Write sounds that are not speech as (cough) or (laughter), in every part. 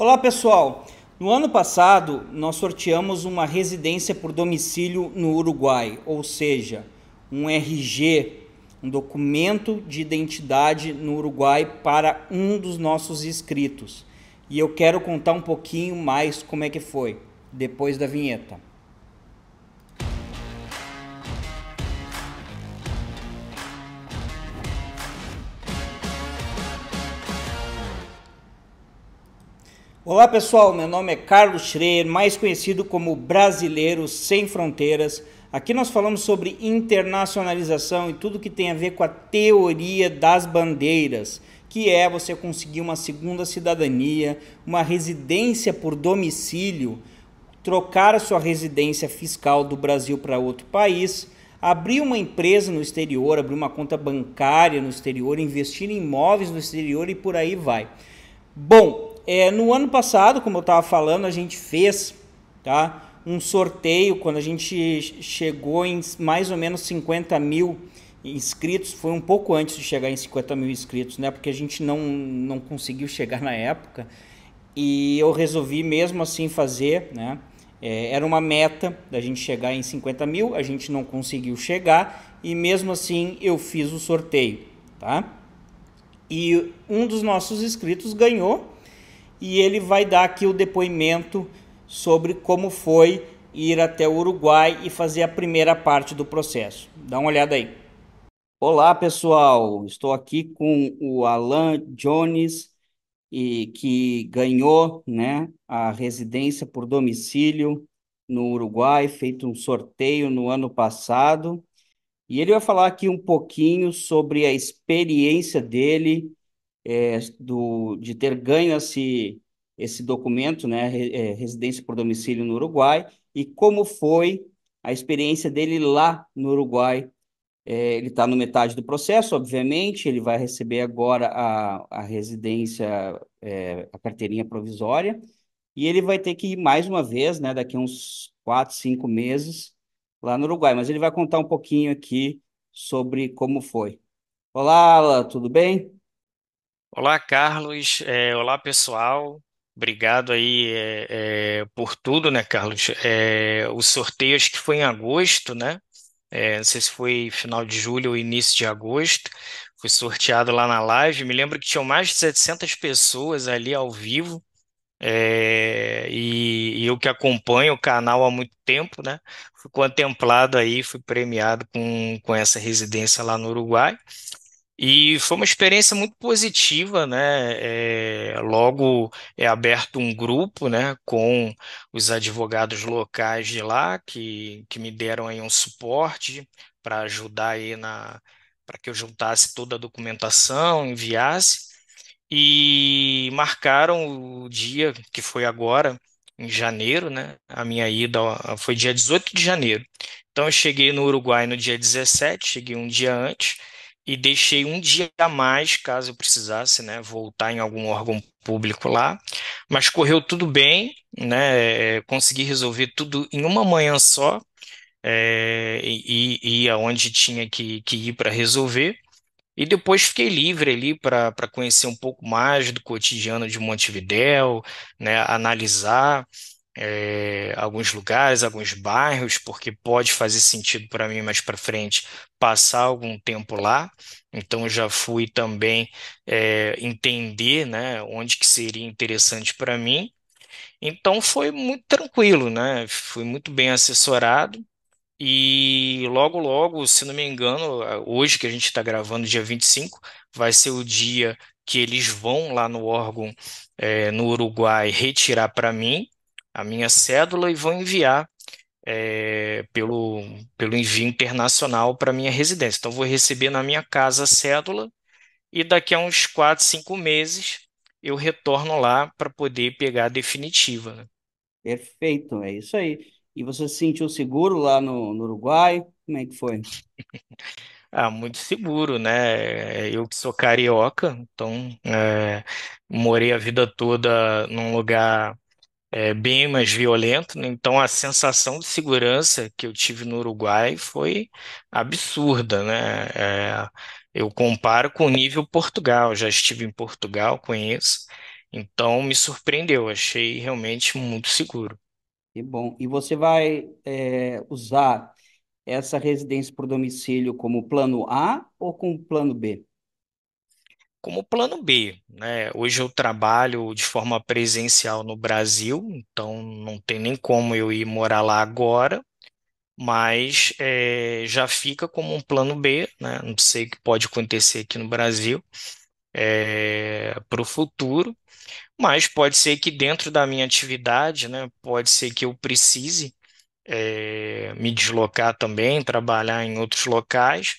Olá pessoal, no ano passado nós sorteamos uma residência por domicílio no Uruguai, ou seja, um RG, um documento de identidade no Uruguai para um dos nossos inscritos. E eu quero contar um pouquinho mais como é que foi, depois da vinheta. Olá pessoal, meu nome é Carlos Schreier, mais conhecido como Brasileiro Sem Fronteiras. Aqui nós falamos sobre internacionalização e tudo que tem a ver com a teoria das bandeiras, que é você conseguir uma segunda cidadania, uma residência por domicílio, trocar a sua residência fiscal do Brasil para outro país, abrir uma empresa no exterior, abrir uma conta bancária no exterior, investir em imóveis no exterior e por aí vai. Bom, é, no ano passado, como eu estava falando, a gente fez tá, um sorteio quando a gente chegou em mais ou menos 50 mil inscritos. Foi um pouco antes de chegar em 50 mil inscritos, né? Porque a gente não, não conseguiu chegar na época. E eu resolvi mesmo assim fazer, né? É, era uma meta da gente chegar em 50 mil, a gente não conseguiu chegar e mesmo assim eu fiz o sorteio, tá? E um dos nossos inscritos ganhou e ele vai dar aqui o depoimento sobre como foi ir até o Uruguai e fazer a primeira parte do processo. Dá uma olhada aí. Olá, pessoal. Estou aqui com o Alan Jones, e que ganhou né, a residência por domicílio no Uruguai, feito um sorteio no ano passado. E ele vai falar aqui um pouquinho sobre a experiência dele é, do, de ter ganho esse, esse documento, né, é, residência por domicílio no Uruguai, e como foi a experiência dele lá no Uruguai. É, ele está no metade do processo, obviamente, ele vai receber agora a, a residência, é, a carteirinha provisória, e ele vai ter que ir mais uma vez, né, daqui a uns quatro, cinco meses, lá no Uruguai. Mas ele vai contar um pouquinho aqui sobre como foi. Olá, Ala, tudo bem? Olá, Carlos. É, olá, pessoal. Obrigado aí é, é, por tudo, né, Carlos? É, o sorteio acho que foi em agosto, né? É, não sei se foi final de julho ou início de agosto. Foi sorteado lá na live. Me lembro que tinham mais de 700 pessoas ali ao vivo. É, e, e eu que acompanho o canal há muito tempo, né? Fui contemplado aí, fui premiado com, com essa residência lá no Uruguai. E foi uma experiência muito positiva, né? É, logo é aberto um grupo, né, com os advogados locais de lá que, que me deram aí um suporte para ajudar aí na para que eu juntasse toda a documentação, enviasse e marcaram o dia que foi agora em janeiro, né? A minha ida foi dia 18 de janeiro. Então eu cheguei no Uruguai no dia 17, cheguei um dia antes e deixei um dia a mais, caso eu precisasse, né, voltar em algum órgão público lá, mas correu tudo bem, né, eh, consegui resolver tudo em uma manhã só, é, e, e aonde tinha que, que ir para resolver, e depois fiquei livre ali para conhecer um pouco mais do cotidiano de Montevidéu, né, analisar é, alguns lugares, alguns bairros, porque pode fazer sentido para mim mais para frente passar algum tempo lá. Então já fui também é, entender, né, onde que seria interessante para mim. Então foi muito tranquilo, né? Fui muito bem assessorado. E logo, logo, se não me engano, hoje que a gente está gravando, dia 25, vai ser o dia que eles vão lá no órgão é, no Uruguai retirar para mim a minha cédula e vou enviar é, pelo, pelo envio internacional para minha residência. Então, vou receber na minha casa a cédula e daqui a uns 4, 5 meses eu retorno lá para poder pegar a definitiva. Né? Perfeito, é isso aí. E você se sentiu seguro lá no, no Uruguai? Como é que foi? (laughs) Ah, muito seguro, né? Eu que sou carioca, então é, morei a vida toda num lugar é, bem mais violento. Né? Então, a sensação de segurança que eu tive no Uruguai foi absurda, né? É, eu comparo com o nível Portugal. Já estive em Portugal, conheço. Então, me surpreendeu. Achei realmente muito seguro. Que bom. E você vai é, usar essa residência por domicílio como plano A ou como plano B? como plano B. Né? Hoje eu trabalho de forma presencial no Brasil, então não tem nem como eu ir morar lá agora, mas é, já fica como um plano B, né? não sei o que pode acontecer aqui no Brasil é, eh, para o futuro, mas pode ser que dentro da minha atividade, né, pode ser que eu precise é, me deslocar também, trabalhar em outros locais,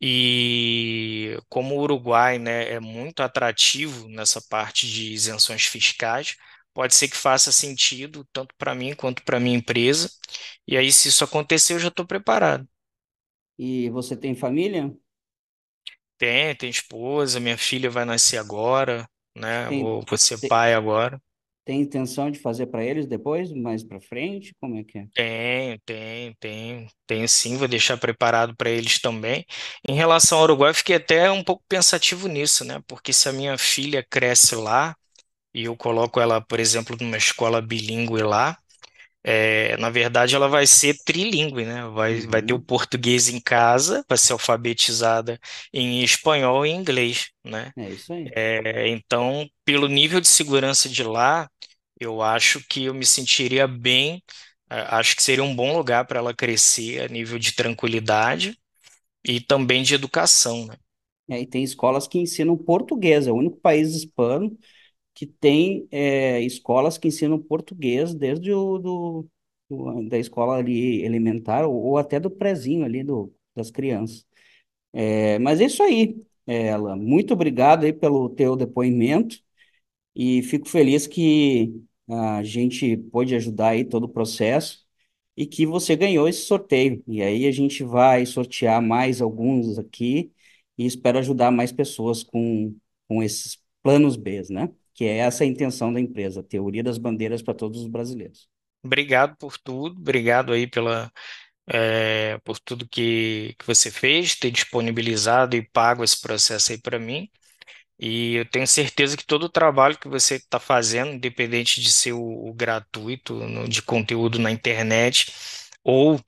e como o Uruguai, né, é muito atrativo nessa parte de isenções fiscais, pode ser que faça sentido tanto para mim quanto para minha empresa. E aí, se isso acontecer, eu já estou preparado. E você tem família? Tem, tem esposa, minha filha vai nascer agora, né? Tem, Vou, vou ser pai agora. Tem intenção de fazer para eles depois, mais para frente? Como é que é? Tem, tem, tem. Tem sim, vou deixar preparado para eles também. Em relação ao Uruguai, fiquei até um pouco pensativo nisso, né? Porque se a minha filha cresce lá e eu coloco ela, por exemplo, numa escola bilíngue lá, é, na verdade, ela vai ser trilingue, né? Vai, uhum. vai ter o português em casa, vai ser alfabetizada em espanhol e inglês, né? É isso aí. É, então, pelo nível de segurança de lá, eu acho que eu me sentiria bem. Acho que seria um bom lugar para ela crescer a nível de tranquilidade e também de educação, né? É, e tem escolas que ensinam português, é o único país hispano que tem é, escolas que ensinam português desde o do, do da escola ali elementar ou, ou até do prezinho ali do, das crianças. É, mas é isso aí, ela. É, Muito obrigado aí pelo teu depoimento e fico feliz que a gente pôde ajudar aí todo o processo e que você ganhou esse sorteio. E aí a gente vai sortear mais alguns aqui e espero ajudar mais pessoas com, com esses planos B, né? que é essa a intenção da empresa, teoria das bandeiras para todos os brasileiros. Obrigado por tudo, obrigado aí pela, é, por tudo que, que você fez, ter disponibilizado e pago esse processo aí para mim. E eu tenho certeza que todo o trabalho que você está fazendo, independente de ser o, o gratuito, no, de conteúdo na internet, ou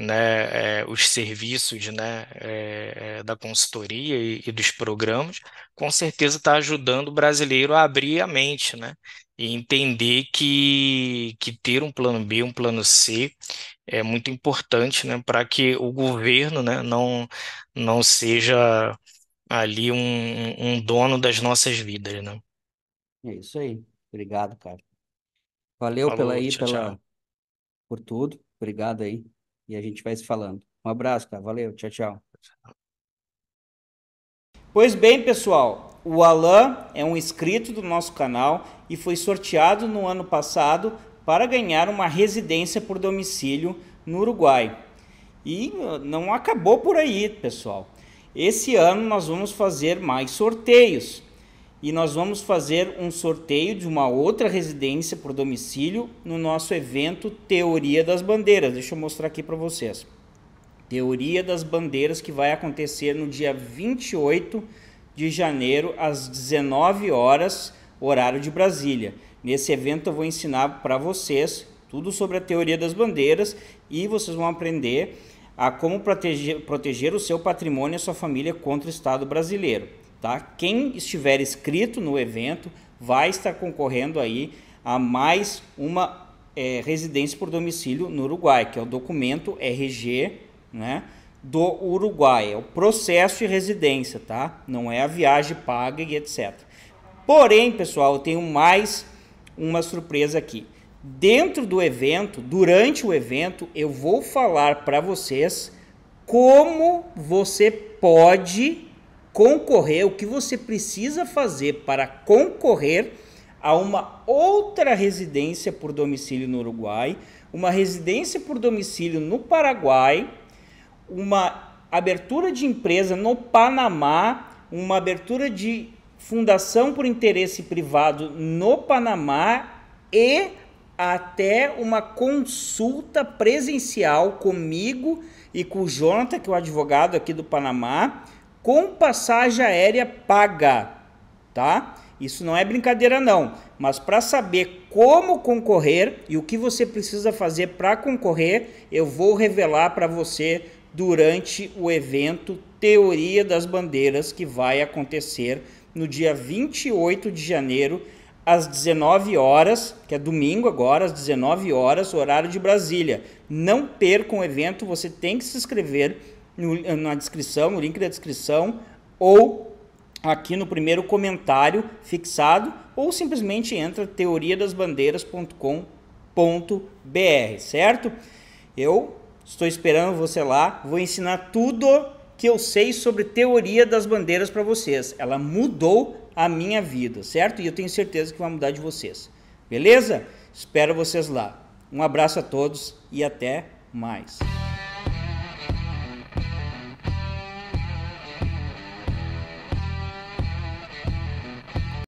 né, é, os serviços né, é, é, da consultoria e, e, dos programas, com certeza está ajudando o brasileiro a abrir a mente né, e entender que, que ter um plano B, um plano C, é muito importante né, para que o governo né, não, não seja ali um, um dono das nossas vidas. Né? É isso aí. Obrigado, cara. Valeu Falou, pela aí, tchau, pela tchau. por tudo. Obrigado aí. E a gente vai se falando. Um abraço, cara. Valeu. Tchau, tchau. Pois bem, pessoal, o Alan é um inscrito do nosso canal e foi sorteado no ano passado para ganhar uma residência por domicílio no Uruguai. E uh, não acabou por aí, pessoal. Esse ano nós vamos fazer mais sorteios e nós vamos fazer um sorteio de uma outra residência por domicílio no nosso evento Teoria das Bandeiras. Deixa eu mostrar aqui para vocês. Teoria das Bandeiras que vai acontecer no dia 28 de janeiro às 19 horas, horário de Brasília. Nesse evento eu vou ensinar para vocês tudo sobre a teoria das bandeiras e vocês vão aprender a como proteger, proteger o seu patrimônio e a sua família contra o Estado brasileiro. Tá? Quem estiver inscrito no evento vai estar concorrendo aí a mais uma é, residência por domicílio no Uruguai, que é o documento RG né, do Uruguai. É o processo de residência, tá? Não é a viagem paga e etc. Porém, pessoal, eu tenho mais uma surpresa aqui. Dentro do evento, durante o evento, eu vou falar para vocês como você pode concorrer, o que você precisa fazer para concorrer a uma outra residência por domicílio no Uruguai, uma residência por domicílio no Paraguai, uma abertura de empresa no Panamá, uma abertura de fundação por interesse privado no Panamá e até uma consulta presencial comigo e com o Jonathan, que é o advogado aqui do Panamá, com passagem aérea paga, tá? Isso não é brincadeira não, mas para saber como concorrer e o que você precisa fazer para concorrer, eu vou revelar para você durante o evento Teoria das Bandeiras que vai acontecer no dia 28 de janeiro às 19 horas, que é domingo agora, às 19 horas, horário de Brasília. Não percam o evento, você tem que se inscrever no, na descrição, no link da descrição, ou aqui no primeiro comentário fixado, ou simplesmente entra teoriadasbandeiras.com.br, certo? Eu estou esperando você lá, vou ensinar tudo que eu sei sobre teoria das bandeiras para vocês. Ela mudou a minha vida, certo? E eu tenho certeza que vai mudar de vocês. Beleza? Espero vocês lá. Um abraço a todos e até mais.